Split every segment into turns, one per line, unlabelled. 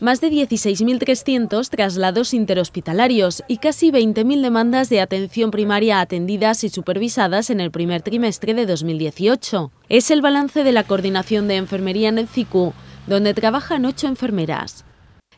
más de 16.300 traslados interhospitalarios y casi 20.000 demandas de atención primaria atendidas y supervisadas en el primer trimestre de 2018. Es el balance de la coordinación de enfermería en el CICU, donde trabajan ocho enfermeras.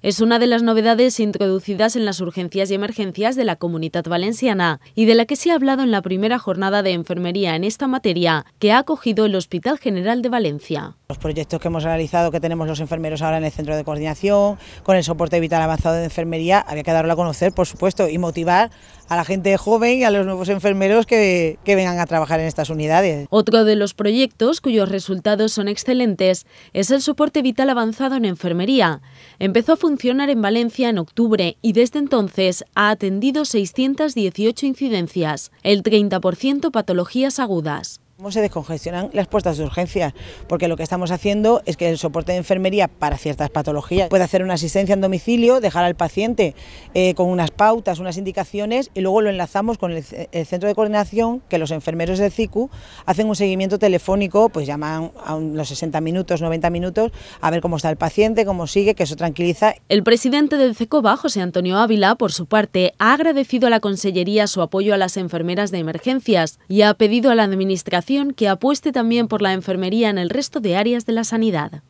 Es una de las novedades introducidas en las urgencias y emergencias de la Comunidad Valenciana y de la que se ha hablado en la primera jornada de enfermería en esta materia que ha acogido el Hospital General de Valencia.
Los proyectos que hemos realizado, que tenemos los enfermeros ahora en el centro de coordinación, con el soporte vital avanzado de enfermería, había que darlo a conocer, por supuesto, y motivar a la gente joven y a los nuevos enfermeros que, que vengan a trabajar en estas unidades. Otro
de los proyectos cuyos resultados son excelentes es el soporte vital avanzado en enfermería. Empezó a funcionar en Valencia en octubre y desde entonces ha atendido 618 incidencias, el 30% patologías agudas. ¿Cómo se
descongestionan las puestas de urgencia? Porque lo que estamos haciendo es que el soporte de enfermería para ciertas patologías puede hacer una asistencia en domicilio, dejar al paciente eh, con unas pautas, unas indicaciones y luego lo enlazamos con el, centro de coordinación que los enfermeros del CICU hacen un seguimiento telefónico, pues llaman a unos 60 minutos, 90 minutos, a ver cómo está el paciente, cómo
sigue, que eso tranquiliza. El presidente del CECOBA, José Antonio Ávila, por su parte, ha agradecido a la Consellería su apoyo a las enfermeras de emergencias y ha pedido a la Administración que apueste también por la enfermería en el resto de áreas de la sanidad.